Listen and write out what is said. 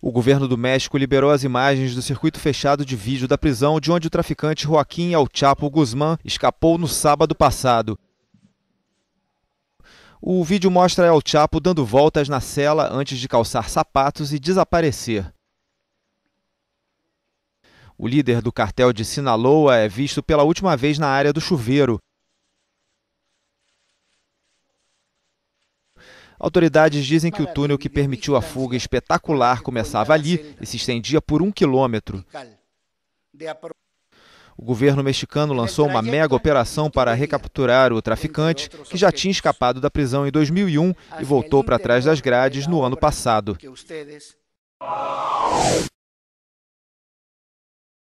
O governo do México liberou as imagens do circuito fechado de vídeo da prisão de onde o traficante Joaquim El Chapo Guzmán escapou no sábado passado. O vídeo mostra El Chapo dando voltas na cela antes de calçar sapatos e desaparecer. O líder do cartel de Sinaloa é visto pela última vez na área do chuveiro. Autoridades dizem que o túnel que permitiu a fuga espetacular começava ali e se estendia por um quilômetro. O governo mexicano lançou uma mega operação para recapturar o traficante, que já tinha escapado da prisão em 2001 e voltou para trás das grades no ano passado.